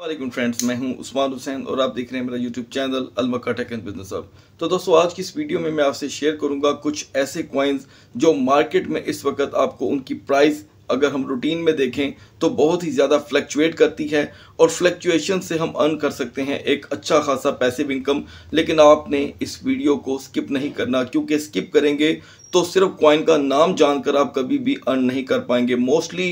वालेकुम फ्रेंड्स मैं हूं उस्मान हुसैन और आप देख रहे हैं मेरा यूट्यूब चैनल अलमका टेक एंड बिजनेस अब तो दोस्तों आज की इस वीडियो में मैं आपसे शेयर करूंगा कुछ ऐसे क्वाइंस जो मार्केट में इस वक्त आपको उनकी प्राइस अगर हम रूटीन में देखें तो बहुत ही ज़्यादा फ्लक्चुएट करती है और फ्लक्चुएशन से हम अर्न कर सकते हैं एक अच्छा खासा पैसिव इनकम लेकिन आपने इस वीडियो को स्किप नहीं करना क्योंकि स्किप करेंगे तो सिर्फ क्वाइन का नाम जानकर आप कभी भी अर्न नहीं कर पाएंगे मोस्टली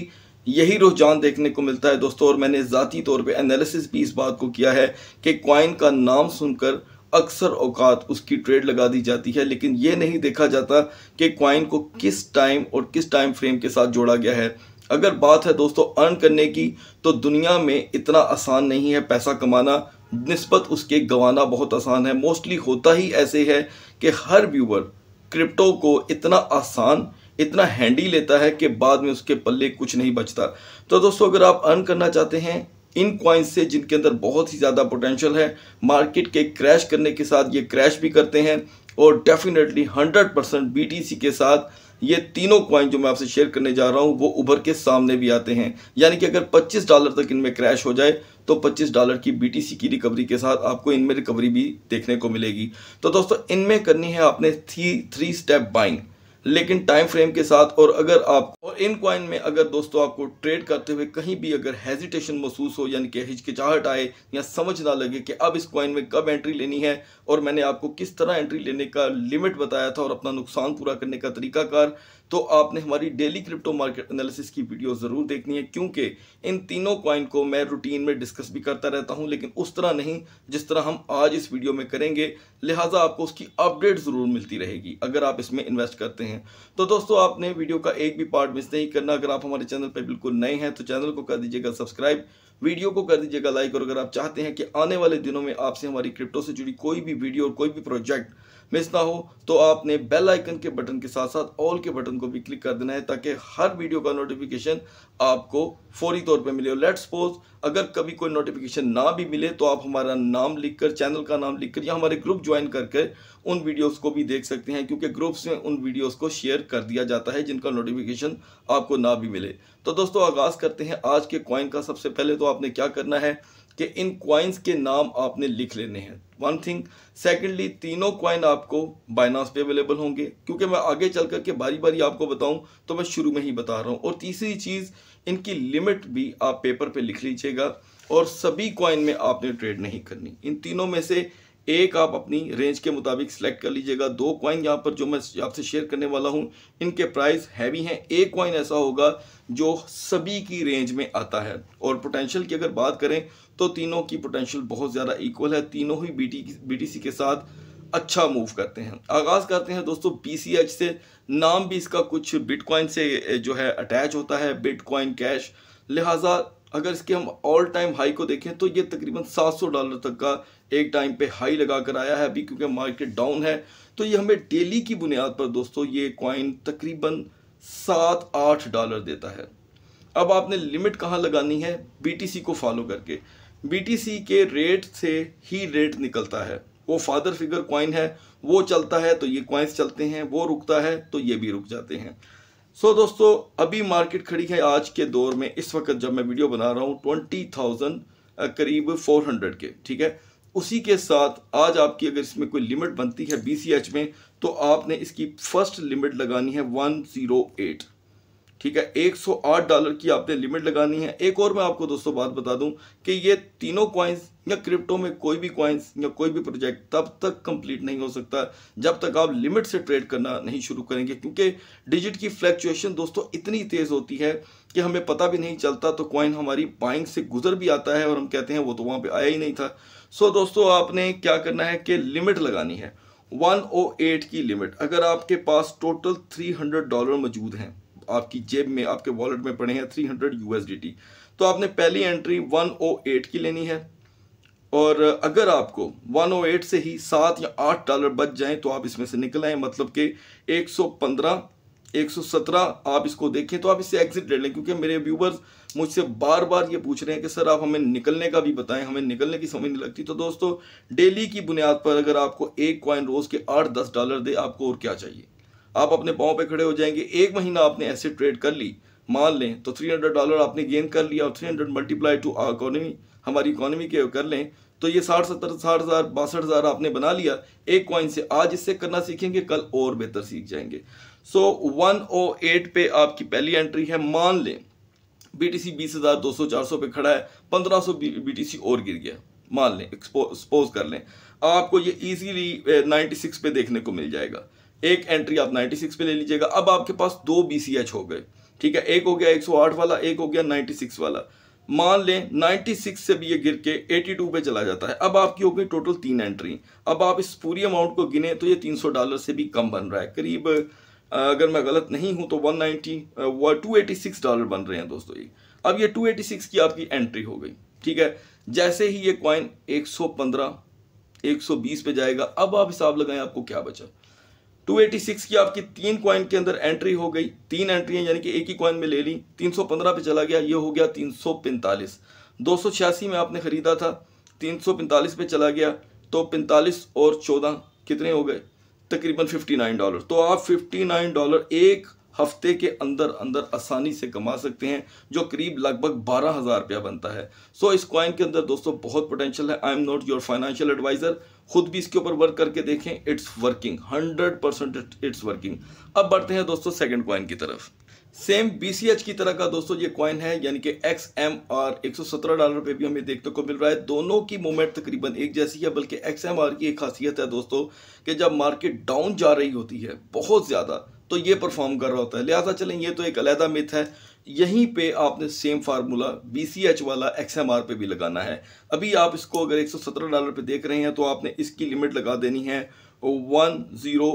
यही रुझान देखने को मिलता है दोस्तों और मैंने ज़ाती तौर पे एनालिसिस भी इस बात को किया है कि क्वाइन का नाम सुनकर अक्सर औकात उसकी ट्रेड लगा दी जाती है लेकिन ये नहीं देखा जाता कि क्वाइन को किस टाइम और किस टाइम फ्रेम के साथ जोड़ा गया है अगर बात है दोस्तों अर्न करने की तो दुनिया में इतना आसान नहीं है पैसा कमाना नस्बत उसके गंवाना बहुत आसान है मोस्टली होता ही ऐसे है कि हर व्यूवर क्रिप्टो को इतना आसान इतना हैंडी लेता है कि बाद में उसके पल्ले कुछ नहीं बचता तो दोस्तों अगर आप अर्न करना चाहते हैं इन क्वाइंस से जिनके अंदर बहुत ही ज़्यादा पोटेंशियल है मार्केट के क्रैश करने के साथ ये क्रैश भी करते हैं और डेफिनेटली 100 परसेंट बी के साथ ये तीनों क्वाइन जो मैं आपसे शेयर करने जा रहा हूँ वो उभर के सामने भी आते हैं यानी कि अगर 25 डॉलर तक इनमें क्रैश हो जाए तो 25 डॉलर की बी की रिकवरी के साथ आपको इनमें रिकवरी भी देखने को मिलेगी तो दोस्तों इनमें करनी है आपने थ्री थ्री स्टेप बाइंग लेकिन टाइम फ्रेम के साथ और अगर आप और इन क्वाइन में अगर दोस्तों आपको ट्रेड करते हुए कहीं भी अगर हेजिटेशन महसूस हो यानी कि हिचकिचाहट आए या समझ ना लगे कि अब इस क्वाइन में कब एंट्री लेनी है और मैंने आपको किस तरह एंट्री लेने का लिमिट बताया था और अपना नुकसान पूरा करने का तरीकाकार तो आपने हमारी डेली क्रिप्टो मार्केट एनालिसिस की वीडियो ज़रूर देखनी है क्योंकि इन तीनों कॉइन को मैं रूटीन में डिस्कस भी करता रहता हूँ लेकिन उस तरह नहीं जिस तरह हम आज इस वीडियो में करेंगे लिहाजा आपको उसकी अपडेट ज़रूर मिलती रहेगी अगर आप इसमें इन्वेस्ट करते हैं तो दोस्तों आपने वीडियो का एक भी पार्ट मिस नहीं करना अगर आप हमारे चैनल पर बिल्कुल नए हैं तो चैनल को कर दीजिएगा सब्सक्राइब वीडियो को कर दीजिएगा लाइक और अगर आप चाहते हैं कि आने वाले दिनों में आपसे हमारी क्रिप्टो से जुड़ी कोई भी वीडियो और कोई भी प्रोजेक्ट मिस ना हो तो आपने बेल आइकन के बटन के साथ साथ ऑल के बटन को भी क्लिक कर देना है ताकि हर वीडियो का नोटिफिकेशन आपको फौरी तौर पे मिले और लेट्स सपोज अगर कभी कोई नोटिफिकेशन ना भी मिले तो आप हमारा नाम लिखकर चैनल का नाम लिखकर या हमारे ग्रुप ज्वाइन करके उन वीडियोस को भी देख सकते हैं क्योंकि ग्रुप्स में उन वीडियोज को शेयर कर दिया जाता है जिनका नोटिफिकेशन आपको ना भी मिले तो दोस्तों आगाज़ करते हैं आज के कॉइन का सबसे पहले तो आप आपने क्या करना है कि इन क्वाइंस के नाम आपने लिख लेने हैं वन थिंग सेकेंडली तीनों क्वाइन आपको बाइनास पे अवेलेबल होंगे क्योंकि मैं आगे चल करके बारी बारी आपको बताऊं तो मैं शुरू में ही बता रहा हूं और तीसरी चीज़ इनकी लिमिट भी आप पेपर पे लिख लीजिएगा और सभी क्वाइन में आपने ट्रेड नहीं करनी इन तीनों में से एक आप अपनी रेंज के मुताबिक सेलेक्ट कर लीजिएगा दो कॉइन यहाँ पर जो मैं आपसे शेयर करने वाला हूँ इनके प्राइस हैवी हैं एक कॉइन ऐसा होगा जो सभी की रेंज में आता है और पोटेंशियल की अगर बात करें तो तीनों की पोटेंशियल बहुत ज़्यादा इक्वल है तीनों ही बी टी के साथ अच्छा मूव करते हैं आगाज़ करते हैं दोस्तों बी से नाम भी इसका कुछ बिटकॉइन से जो है अटैच होता है बिटकॉइन कैश लिहाजा अगर इसके हम ऑल टाइम हाई को देखें तो ये तकरीबन 700 डॉलर तक का एक टाइम पे हाई लगा कर आया है अभी क्योंकि मार्केट डाउन है तो ये हमें डेली की बुनियाद पर दोस्तों ये कॉइन तकरीबन सात आठ डॉलर देता है अब आपने लिमिट कहाँ लगानी है बी को फॉलो करके बी के रेट से ही रेट निकलता है वो फादर फिगर कॉइन है वो चलता है तो ये कॉइन्स चलते हैं वो रुकता है तो ये भी रुक जाते हैं सो so, दोस्तों अभी मार्केट खड़ी है आज के दौर में इस वक्त जब मैं वीडियो बना रहा हूँ ट्वेंटी थाउजेंड करीब फोर हंड्रेड के ठीक है उसी के साथ आज आपकी अगर इसमें कोई लिमिट बनती है बी में तो आपने इसकी फर्स्ट लिमिट लगानी है वन जीरो एट ठीक है 108 डॉलर की आपने लिमिट लगानी है एक और मैं आपको दोस्तों बात बता दूं कि ये तीनों क्वाइंस या क्रिप्टो में कोई भी क्वाइंस या कोई भी प्रोजेक्ट तब तक कंप्लीट नहीं हो सकता जब तक आप लिमिट से ट्रेड करना नहीं शुरू करेंगे क्योंकि डिजिट की फ्लैक्चुएशन दोस्तों इतनी तेज़ होती है कि हमें पता भी नहीं चलता तो क्वाइन हमारी बाइंग से गुजर भी आता है और हम कहते हैं वो तो वहाँ पर आया ही नहीं था सो दोस्तों आपने क्या करना है कि लिमिट लगानी है 108 की लिमिट अगर आपके पास टोटल 300 डॉलर मौजूद हैं आपकी जेब में आपके वॉलेट में पड़े हैं थ्री हंड्रेड यूएसडीटी तो आपने पहली एंट्री वन ओ एट की लेनी है और अगर आपको 108 से ही सात या आठ डॉलर बच जाएं तो आप इसमें से निकल आए मतलब कि 115 117 आप इसको देखें तो आप इससे एग्जिट ले लें क्योंकि मेरे व्यूवर्स मुझसे बार बार ये पूछ रहे हैं कि सर आप हमें निकलने का भी बताएं हमें निकलने की समझ नहीं लगती तो दोस्तों डेली की बुनियाद पर अगर आपको एक क्वाइन रोज़ के आठ दस डॉलर दे आपको और क्या चाहिए आप अपने पाँव पे खड़े हो जाएंगे एक महीना आपने ऐसे ट्रेड कर ली मान लें तो 300 डॉलर आपने गेन कर लिया और 300 मल्टीप्लाई टू इकोनॉमी हमारी इकोनॉमी के कर लें तो ये साठ सत्तर साठ हज़ार बासठ हज़ार आपने बना लिया एक कॉइन से आज इससे करना सीखेंगे कल और बेहतर सीख जाएंगे सो वन ओ एट पे आपकी पहली एंट्री है मान लें बी टी सी बीस हज़ार दो सौ चार सौ पे खड़ा है पंद्रह सौ बी टी सी और गिर गया मान लें सपोज कर लें आपको ये इजीली 96 सिक्स पे देखने को मिल जाएगा एक एंट्री आप 96 पे ले लीजिएगा अब आपके पास दो बी हो गए ठीक है एक हो गया 108 वाला एक हो गया 96 वाला मान लें 96 से भी ये गिर के 82 पे चला जाता है अब आपकी हो गई टोटल तीन एंट्री अब आप इस पूरी अमाउंट को गिने तो ये 300 डॉलर से भी कम बन रहा है करीब अगर मैं गलत नहीं हूँ तो वन नाइन्टी डॉलर बन रहे हैं दोस्तों ये अब ये टू की आपकी एंट्री हो गई ठीक है जैसे ही ये क्वाइन एक 120 पे जाएगा अब आप हिसाब लगाएं आपको क्या बचा 286 की आपकी तीन कॉइन के अंदर एंट्री हो गई तीन एंट्री यानी कि एक ही कॉइन में ले ली 315 पे चला गया ये हो गया 345 286 में आपने ख़रीदा था 345 पे चला गया तो 45 और 14 कितने हो गए तकरीबन 59 डॉलर तो आप 59 डॉलर एक हफ्ते के अंदर अंदर आसानी से कमा सकते हैं जो करीब लगभग बारह हज़ार रुपया बनता है सो इस कॉइन के अंदर दोस्तों बहुत पोटेंशियल है I am not your financial adviser खुद भी इसके ऊपर वर्क करके देखें it's working hundred percent it's working अब बढ़ते हैं दोस्तों सेकेंड कॉइन की तरफ सेम बी की तरह का दोस्तों ये कॉइन है यानी कि एक्स एम आर एक डॉलर पे भी हमें देखने को मिल रहा है दोनों की मूवमेंट तकरीबन एक जैसी है बल्कि एक्स एम आर की एक खासियत है दोस्तों कि जब मार्केट डाउन जा रही होती है बहुत ज़्यादा तो ये परफॉर्म कर रहा होता है लिहाजा चलें ये तो एक अलहदा मिथ है यहीं पे आपने same formula B C H वाला एक्स एम आर पे भी लगाना है अभी आप इसको अगर एक सौ सत्रह डॉलर पे देख रहे हैं तो आपने इसकी लिमिट लगा देनी है वन ज़ीरो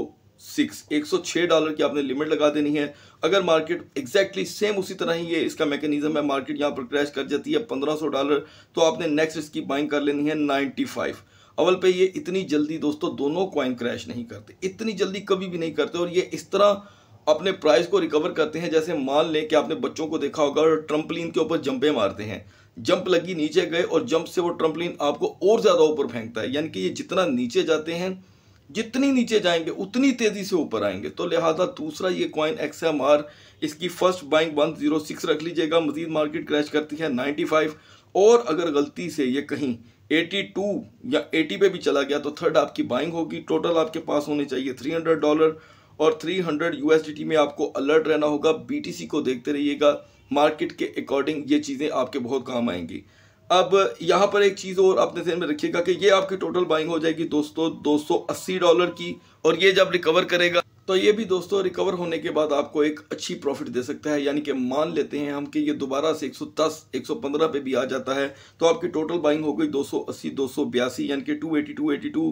सिक्स एक सौ छः डॉलर की आपने लिमिट लगा देनी है अगर मार्केट एग्जैक्टली सेम उसी तरह ही ये इसका मैकेनिज्म है मार्केट यहाँ पर क्रैश कर जाती है पंद्रह सौ डॉलर तो आपने नेक्स्ट इसकी बाइंग कर लेनी है नाइन्टी फाइव अवल पे ये इतनी जल्दी दोस्तों दोनों कॉइन क्रैश नहीं करते इतनी जल्दी कभी भी नहीं करते और ये इस तरह अपने प्राइस को रिकवर करते हैं जैसे मान लें कि आपने बच्चों को देखा होगा और ट्रम्पलिन के ऊपर जंपे मारते हैं जंप लगी नीचे गए और जंप से वो ट्रम्पलिन आपको और ज़्यादा ऊपर फेंकता है यानी कि ये जितना नीचे जाते हैं जितनी नीचे जाएंगे उतनी तेज़ी से ऊपर आएंगे तो लिहाजा दूसरा ये कॉइन एक्स एम आर इसकी first buying one zero six रख लीजिएगा मजीद मार्केट क्रैश करती है नाइन्टी फाइव और अगर गलती से ये कहीं 82 या 80 पे भी चला गया तो थर्ड आपकी बाइंग होगी टोटल आपके पास होने चाहिए 300 डॉलर और 300 यूएसडीटी में आपको अलर्ट रहना होगा बीटीसी को देखते रहिएगा मार्केट के अकॉर्डिंग ये चीज़ें आपके बहुत काम आएंगी अब यहाँ पर एक चीज़ और अपने जहन में रखिएगा कि ये आपकी टोटल बाइंग हो जाएगी दोस्तों दो डॉलर की और ये जब रिकवर करेगा तो ये भी दोस्तों रिकवर होने के बाद आपको एक अच्छी प्रॉफिट दे सकता है यानी कि मान लेते हैं हम कि ये दोबारा से 110 115 पे भी आ जाता है तो आपकी टोटल बाइंग हो गई 280 दो सौ यानी कि 282 82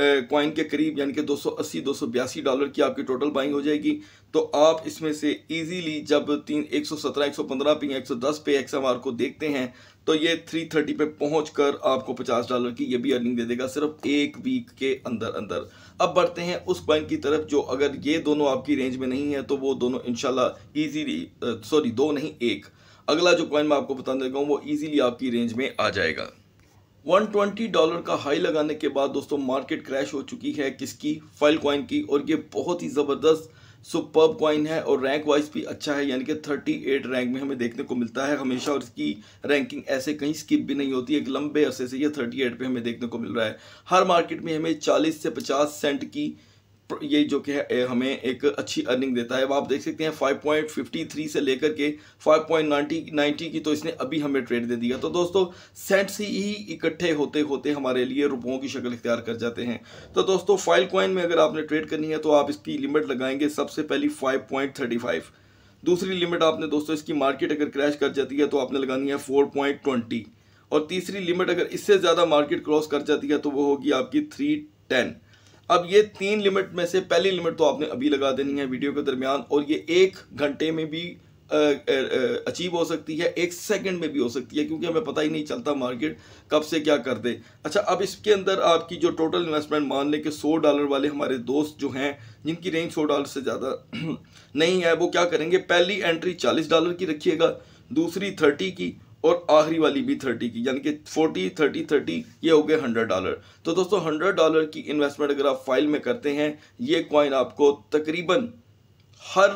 कॉइन के करीब यानी कि 280 282 डॉलर की आपकी टोटल बाइंग हो जाएगी तो आप इसमें से इजीली जब तीन 117 115 पे 110 पे एक्सएमआर को देखते हैं तो ये 330 पे पहुँच कर आपको 50 डॉलर की ये भी अर्निंग दे देगा सिर्फ एक वीक के अंदर अंदर अब बढ़ते हैं उस पॉइंट की तरफ जो अगर ये दोनों आपकी रेंज में नहीं है तो वो दोनों इनशाला ईजीली सॉरी दो नहीं एक अगला जो पॉइंट मैं आपको बताने लगा हूँ वो ईजिली आपकी रेंज में आ जाएगा 120 डॉलर का हाई लगाने के बाद दोस्तों मार्केट क्रैश हो चुकी है किसकी फाइल कॉइन की और ये बहुत ही ज़बरदस्त सुपर्ब कॉइन है और रैंक वाइज भी अच्छा है यानी कि 38 रैंक में हमें देखने को मिलता है हमेशा और इसकी रैंकिंग ऐसे कहीं स्किप भी नहीं होती एक लंबे अरसे से ये 38 पे हमें देखने को मिल रहा है हर मार्केट में हमें 40 से 50 सेंट की ये जो कि हमें एक अच्छी अर्निंग देता है अब आप देख सकते हैं 5.53 से लेकर के 5.90 90 की तो इसने अभी हमें ट्रेड दे दिया तो दोस्तों सेंट्स ही इकट्ठे होते होते हमारे लिए रुपयों की शक्ल इख्तियार कर जाते हैं तो दोस्तों फाइल कॉइन में अगर आपने ट्रेड करनी है तो आप इसकी लिमिट लगाएंगे सबसे पहली फाइव दूसरी लिमिट आपने दोस्तों इसकी मार्केट अगर क्रैश कर जाती है तो आपने लगानी है फोर और तीसरी लिमिट अगर इससे ज़्यादा मार्केट क्रॉस कर जाती है तो वो होगी आपकी थ्री टेन अब ये तीन लिमिट में से पहली लिमिट तो आपने अभी लगा देनी है वीडियो के दरमियान और ये एक घंटे में भी अचीव हो सकती है एक सेकंड में भी हो सकती है क्योंकि हमें पता ही नहीं चलता मार्केट कब से क्या कर दे अच्छा अब इसके अंदर आपकी जो टोटल इन्वेस्टमेंट मान लें कि सौ डॉलर वाले हमारे दोस्त जो हैं जिनकी रेंज सौ डॉलर से ज़्यादा नहीं है वो क्या करेंगे पहली एंट्री चालीस डॉलर की रखिएगा दूसरी थर्टी की और आखिरी वाली भी थर्टी की यानी कि फोर्टी थर्टी थर्टी ये हो गए हंड्रेड डॉलर तो दोस्तों हंड्रेड डॉलर की इन्वेस्टमेंट अगर आप फाइल में करते हैं ये कॉइन आपको तकरीबन हर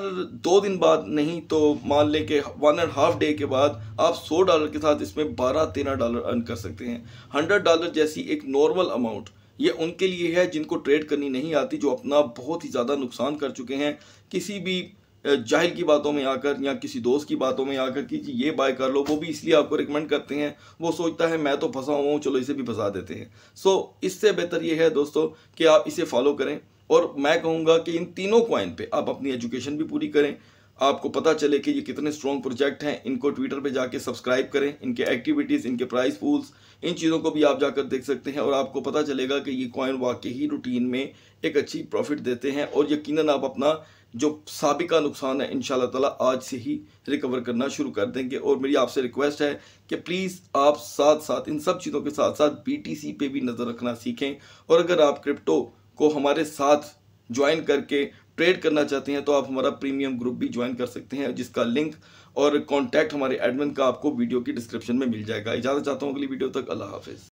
दो दिन बाद नहीं तो मान लें कि वन एंड हाफ डे के बाद आप सौ डॉलर के साथ इसमें बारह तेरह डॉलर अर्न कर सकते हैं हंड्रेड डॉलर जैसी एक नॉर्मल अमाउंट ये उनके लिए है जिनको ट्रेड करनी नहीं आती जो अपना बहुत ही ज़्यादा नुकसान कर चुके हैं किसी भी जाहिल की बातों में आकर या किसी दोस्त की बातों में आकर कि जी ये बाय कर लो वो भी इसलिए आपको रिकमेंड करते हैं वो सोचता है मैं तो फंसा हुआ हूँ चलो इसे भी फंसा देते हैं सो इससे बेहतर ये है दोस्तों कि आप इसे फॉलो करें और मैं कहूँगा कि इन तीनों क्वाइन पर आप अपनी एजुकेशन भी पूरी करें आपको पता चले कि ये कितने स्ट्रॉन्ग प्रोजेक्ट हैं इनको ट्विटर पे जाके सब्सक्राइब करें इनके एक्टिविटीज़ इनके प्राइस पूल्स इन चीज़ों को भी आप जाकर देख सकते हैं और आपको पता चलेगा कि ये कॉइन वाकई ही रूटीन में एक अच्छी प्रॉफिट देते हैं और यकीनन आप अपना जो सबका नुकसान है इन शाह आज से ही रिकवर करना शुरू कर देंगे और मेरी आपसे रिक्वेस्ट है कि प्लीज़ आप साथ साथ इन सब चीज़ों के साथ साथ सी पे भी नज़र रखना सीखें और अगर आप क्रिप्टो को हमारे साथ ज्वाइन करके ट्रेड करना चाहते हैं तो आप हमारा प्रीमियम ग्रुप भी ज्वाइन कर सकते हैं जिसका लिंक और कॉन्टैक्ट हमारे एडमिन का आपको वीडियो की डिस्क्रिप्शन में मिल जाएगा इजाज़त चाहता हूँ अगली वीडियो तक अल्लाह हाफिज़